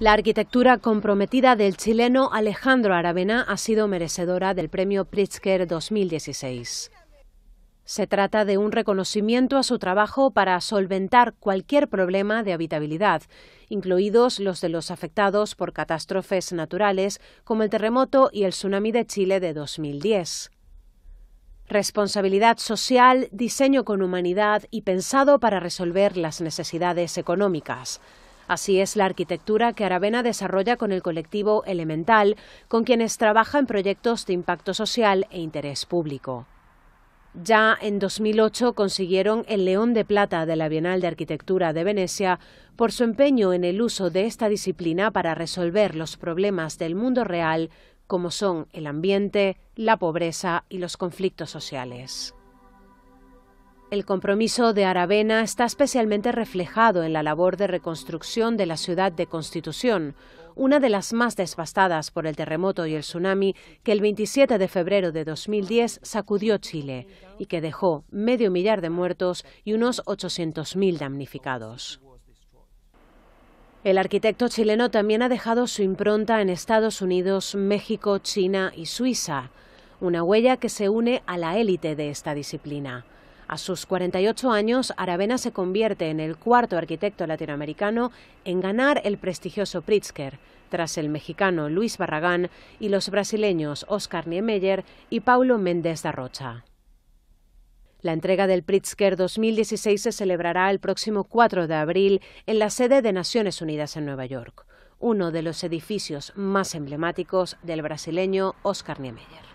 La arquitectura comprometida del chileno Alejandro Aravena ha sido merecedora del Premio Pritzker 2016. Se trata de un reconocimiento a su trabajo para solventar cualquier problema de habitabilidad, incluidos los de los afectados por catástrofes naturales como el terremoto y el tsunami de Chile de 2010. Responsabilidad social, diseño con humanidad y pensado para resolver las necesidades económicas. Así es la arquitectura que Aravena desarrolla con el colectivo Elemental, con quienes trabaja en proyectos de impacto social e interés público. Ya en 2008 consiguieron el León de Plata de la Bienal de Arquitectura de Venecia por su empeño en el uso de esta disciplina para resolver los problemas del mundo real como son el ambiente, la pobreza y los conflictos sociales. El compromiso de Aravena está especialmente reflejado en la labor de reconstrucción de la ciudad de Constitución, una de las más devastadas por el terremoto y el tsunami que el 27 de febrero de 2010 sacudió Chile y que dejó medio millar de muertos y unos 800.000 damnificados. El arquitecto chileno también ha dejado su impronta en Estados Unidos, México, China y Suiza, una huella que se une a la élite de esta disciplina. A sus 48 años, Aravena se convierte en el cuarto arquitecto latinoamericano en ganar el prestigioso Pritzker, tras el mexicano Luis Barragán y los brasileños Oscar Niemeyer y Paulo Méndez da Rocha. La entrega del Pritzker 2016 se celebrará el próximo 4 de abril en la sede de Naciones Unidas en Nueva York, uno de los edificios más emblemáticos del brasileño Oscar Niemeyer.